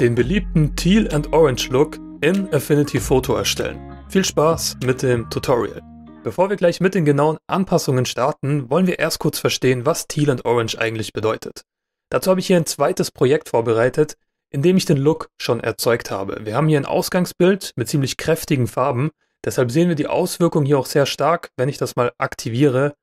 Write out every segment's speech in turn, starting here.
den beliebten Teal and Orange Look in Affinity Photo erstellen. Viel Spaß mit dem Tutorial. Bevor wir gleich mit den genauen Anpassungen starten, wollen wir erst kurz verstehen, was Teal and Orange eigentlich bedeutet. Dazu habe ich hier ein zweites Projekt vorbereitet, in dem ich den Look schon erzeugt habe. Wir haben hier ein Ausgangsbild mit ziemlich kräftigen Farben, deshalb sehen wir die Auswirkung hier auch sehr stark. Wenn ich das mal aktiviere,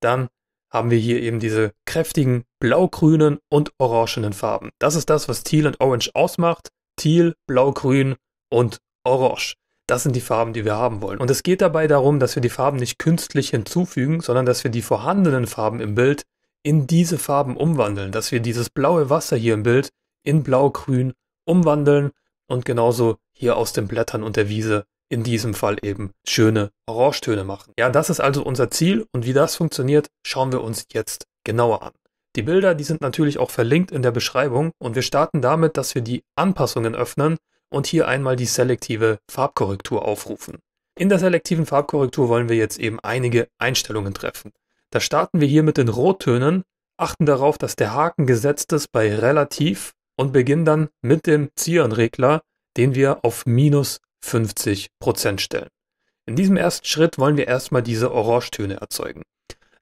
dann haben wir hier eben diese kräftigen blaugrünen und orangenen Farben. Das ist das, was Teal und Orange ausmacht. Teal, blaugrün und orange. Das sind die Farben, die wir haben wollen. Und es geht dabei darum, dass wir die Farben nicht künstlich hinzufügen, sondern dass wir die vorhandenen Farben im Bild in diese Farben umwandeln, dass wir dieses blaue Wasser hier im Bild in blau-grün umwandeln und genauso hier aus den Blättern und der Wiese in diesem Fall eben schöne Orangetöne machen. Ja, das ist also unser Ziel und wie das funktioniert, schauen wir uns jetzt genauer an. Die Bilder, die sind natürlich auch verlinkt in der Beschreibung und wir starten damit, dass wir die Anpassungen öffnen und hier einmal die selektive Farbkorrektur aufrufen. In der selektiven Farbkorrektur wollen wir jetzt eben einige Einstellungen treffen. Da starten wir hier mit den Rottönen, achten darauf, dass der Haken gesetzt ist bei relativ und beginnen dann mit dem Zierenregler, den wir auf minus 50 Prozent stellen. In diesem ersten Schritt wollen wir erstmal diese Orangetöne erzeugen.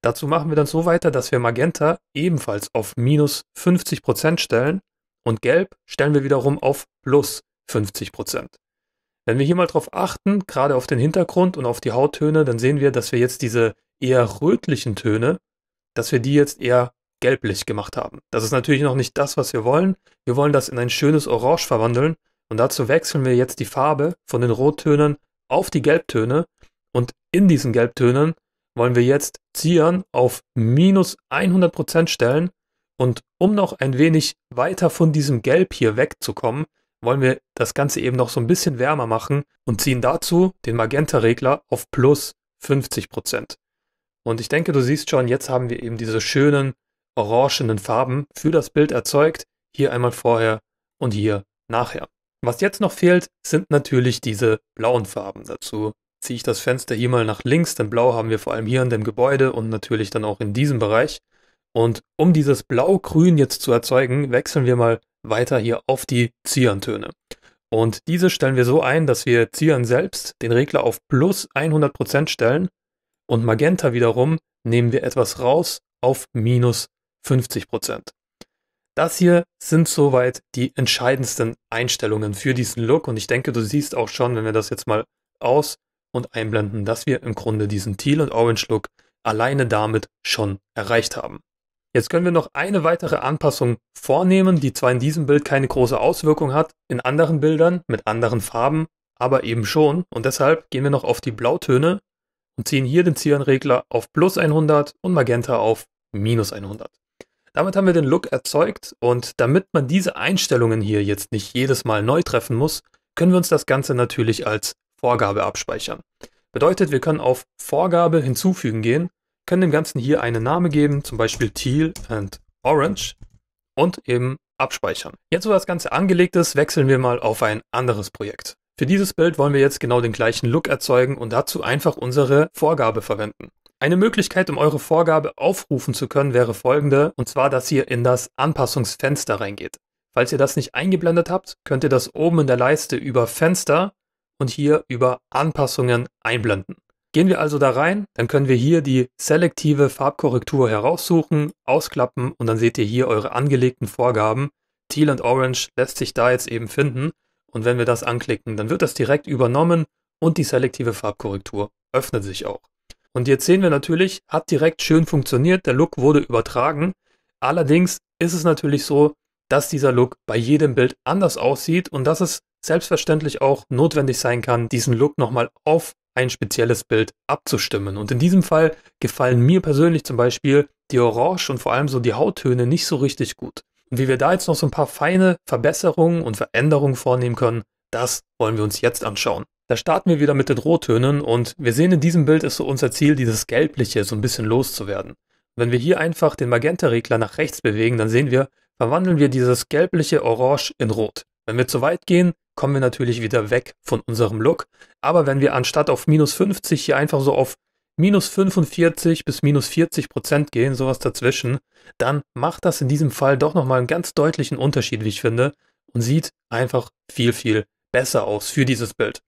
Dazu machen wir dann so weiter, dass wir Magenta ebenfalls auf minus 50 Prozent stellen und Gelb stellen wir wiederum auf plus 50 Prozent. Wenn wir hier mal drauf achten, gerade auf den Hintergrund und auf die Hauttöne, dann sehen wir, dass wir jetzt diese eher rötlichen Töne, dass wir die jetzt eher gelblich gemacht haben. Das ist natürlich noch nicht das, was wir wollen. Wir wollen das in ein schönes Orange verwandeln, und dazu wechseln wir jetzt die Farbe von den Rottönen auf die Gelbtöne und in diesen Gelbtönen wollen wir jetzt Cyan auf minus 100% stellen und um noch ein wenig weiter von diesem Gelb hier wegzukommen, wollen wir das Ganze eben noch so ein bisschen wärmer machen und ziehen dazu den Magenta-Regler auf plus 50%. Und ich denke, du siehst schon, jetzt haben wir eben diese schönen orangenen Farben für das Bild erzeugt. Hier einmal vorher und hier nachher. Was jetzt noch fehlt, sind natürlich diese blauen Farben. Dazu ziehe ich das Fenster hier mal nach links, denn blau haben wir vor allem hier in dem Gebäude und natürlich dann auch in diesem Bereich. Und um dieses Blau-Grün jetzt zu erzeugen, wechseln wir mal weiter hier auf die Zierntöne. Und diese stellen wir so ein, dass wir Zieren selbst den Regler auf plus 100% stellen und Magenta wiederum nehmen wir etwas raus auf minus 50%. Prozent. Das hier sind soweit die entscheidendsten Einstellungen für diesen Look und ich denke, du siehst auch schon, wenn wir das jetzt mal aus- und einblenden, dass wir im Grunde diesen Teal- und Orange-Look alleine damit schon erreicht haben. Jetzt können wir noch eine weitere Anpassung vornehmen, die zwar in diesem Bild keine große Auswirkung hat, in anderen Bildern mit anderen Farben aber eben schon und deshalb gehen wir noch auf die Blautöne und ziehen hier den Zierenregler auf plus 100 und Magenta auf minus 100. Damit haben wir den Look erzeugt und damit man diese Einstellungen hier jetzt nicht jedes Mal neu treffen muss, können wir uns das Ganze natürlich als Vorgabe abspeichern. Bedeutet, wir können auf Vorgabe hinzufügen gehen, können dem Ganzen hier einen Namen geben, zum Beispiel Teal and Orange und eben abspeichern. Jetzt, wo das Ganze angelegt ist, wechseln wir mal auf ein anderes Projekt. Für dieses Bild wollen wir jetzt genau den gleichen Look erzeugen und dazu einfach unsere Vorgabe verwenden. Eine Möglichkeit, um eure Vorgabe aufrufen zu können, wäre folgende, und zwar, dass ihr in das Anpassungsfenster reingeht. Falls ihr das nicht eingeblendet habt, könnt ihr das oben in der Leiste über Fenster und hier über Anpassungen einblenden. Gehen wir also da rein, dann können wir hier die selektive Farbkorrektur heraussuchen, ausklappen und dann seht ihr hier eure angelegten Vorgaben. Teal und Orange lässt sich da jetzt eben finden und wenn wir das anklicken, dann wird das direkt übernommen und die selektive Farbkorrektur öffnet sich auch. Und jetzt sehen wir natürlich, hat direkt schön funktioniert, der Look wurde übertragen. Allerdings ist es natürlich so, dass dieser Look bei jedem Bild anders aussieht und dass es selbstverständlich auch notwendig sein kann, diesen Look nochmal auf ein spezielles Bild abzustimmen. Und in diesem Fall gefallen mir persönlich zum Beispiel die Orange und vor allem so die Hauttöne nicht so richtig gut. Und wie wir da jetzt noch so ein paar feine Verbesserungen und Veränderungen vornehmen können, das wollen wir uns jetzt anschauen. Da starten wir wieder mit den Rottönen und wir sehen in diesem Bild ist so unser Ziel, dieses Gelbliche so ein bisschen loszuwerden. Wenn wir hier einfach den Magenta-Regler nach rechts bewegen, dann sehen wir, verwandeln wir dieses gelbliche Orange in Rot. Wenn wir zu weit gehen, kommen wir natürlich wieder weg von unserem Look. Aber wenn wir anstatt auf minus 50 hier einfach so auf minus 45 bis minus 40 Prozent gehen, sowas dazwischen, dann macht das in diesem Fall doch nochmal einen ganz deutlichen Unterschied, wie ich finde, und sieht einfach viel, viel besser aus für dieses Bild.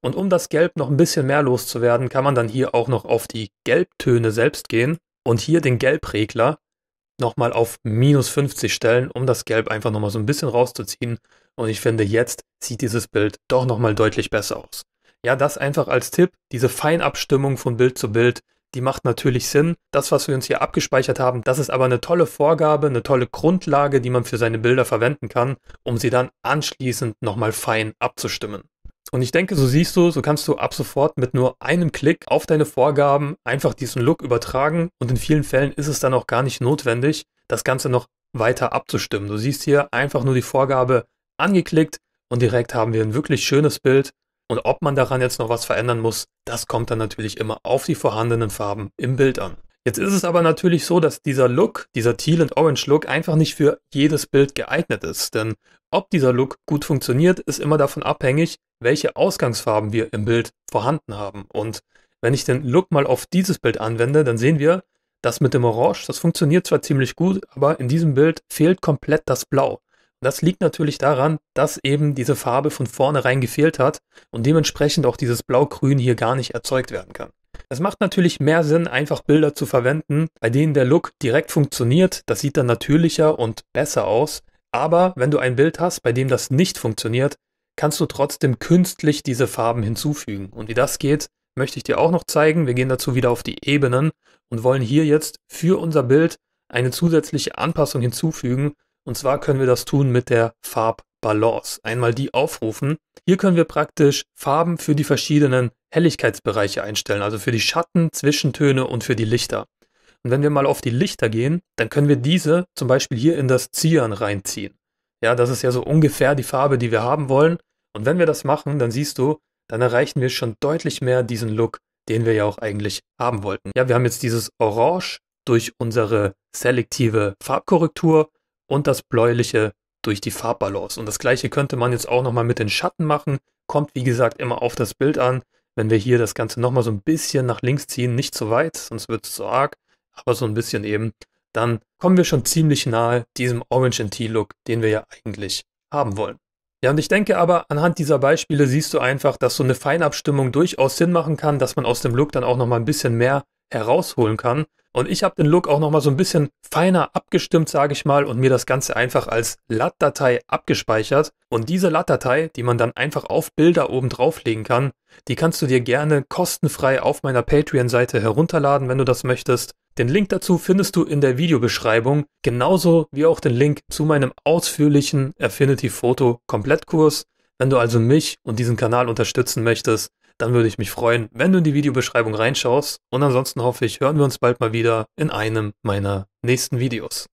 Und um das Gelb noch ein bisschen mehr loszuwerden, kann man dann hier auch noch auf die Gelbtöne selbst gehen und hier den Gelbregler nochmal auf minus 50 stellen, um das Gelb einfach nochmal so ein bisschen rauszuziehen. Und ich finde, jetzt sieht dieses Bild doch nochmal deutlich besser aus. Ja, das einfach als Tipp, diese Feinabstimmung von Bild zu Bild, die macht natürlich Sinn. Das, was wir uns hier abgespeichert haben, das ist aber eine tolle Vorgabe, eine tolle Grundlage, die man für seine Bilder verwenden kann, um sie dann anschließend nochmal fein abzustimmen. Und ich denke, so siehst du, so kannst du ab sofort mit nur einem Klick auf deine Vorgaben einfach diesen Look übertragen und in vielen Fällen ist es dann auch gar nicht notwendig, das Ganze noch weiter abzustimmen. Du siehst hier einfach nur die Vorgabe angeklickt und direkt haben wir ein wirklich schönes Bild, und ob man daran jetzt noch was verändern muss, das kommt dann natürlich immer auf die vorhandenen Farben im Bild an. Jetzt ist es aber natürlich so, dass dieser Look, dieser Teal and Orange Look einfach nicht für jedes Bild geeignet ist, denn ob dieser Look gut funktioniert, ist immer davon abhängig, welche Ausgangsfarben wir im Bild vorhanden haben. Und wenn ich den Look mal auf dieses Bild anwende, dann sehen wir, das mit dem Orange, das funktioniert zwar ziemlich gut, aber in diesem Bild fehlt komplett das Blau. Das liegt natürlich daran, dass eben diese Farbe von vornherein gefehlt hat und dementsprechend auch dieses Blaugrün hier gar nicht erzeugt werden kann. Es macht natürlich mehr Sinn, einfach Bilder zu verwenden, bei denen der Look direkt funktioniert. Das sieht dann natürlicher und besser aus. Aber wenn du ein Bild hast, bei dem das nicht funktioniert, kannst du trotzdem künstlich diese Farben hinzufügen. Und wie das geht, möchte ich dir auch noch zeigen. Wir gehen dazu wieder auf die Ebenen und wollen hier jetzt für unser Bild eine zusätzliche Anpassung hinzufügen, und zwar können wir das tun mit der Farbbalance. Einmal die aufrufen. Hier können wir praktisch Farben für die verschiedenen Helligkeitsbereiche einstellen, also für die Schatten, Zwischentöne und für die Lichter. Und wenn wir mal auf die Lichter gehen, dann können wir diese zum Beispiel hier in das Zieren reinziehen. Ja, das ist ja so ungefähr die Farbe, die wir haben wollen. Und wenn wir das machen, dann siehst du, dann erreichen wir schon deutlich mehr diesen Look, den wir ja auch eigentlich haben wollten. Ja, wir haben jetzt dieses Orange durch unsere selektive Farbkorrektur und das Bläuliche durch die Farbbalance. Und das gleiche könnte man jetzt auch nochmal mit den Schatten machen. Kommt wie gesagt immer auf das Bild an. Wenn wir hier das Ganze nochmal so ein bisschen nach links ziehen, nicht zu weit, sonst wird es zu arg, aber so ein bisschen eben, dann kommen wir schon ziemlich nahe diesem Orange Tea Look, den wir ja eigentlich haben wollen. Ja, und ich denke aber, anhand dieser Beispiele siehst du einfach, dass so eine Feinabstimmung durchaus Sinn machen kann, dass man aus dem Look dann auch nochmal ein bisschen mehr herausholen kann. Und ich habe den Look auch nochmal so ein bisschen feiner abgestimmt, sage ich mal, und mir das Ganze einfach als LAT-Datei abgespeichert. Und diese LAT-Datei, die man dann einfach auf Bilder oben drauflegen kann, die kannst du dir gerne kostenfrei auf meiner Patreon-Seite herunterladen, wenn du das möchtest. Den Link dazu findest du in der Videobeschreibung, genauso wie auch den Link zu meinem ausführlichen Affinity Photo Komplettkurs. Wenn du also mich und diesen Kanal unterstützen möchtest, dann würde ich mich freuen, wenn du in die Videobeschreibung reinschaust. Und ansonsten hoffe ich, hören wir uns bald mal wieder in einem meiner nächsten Videos.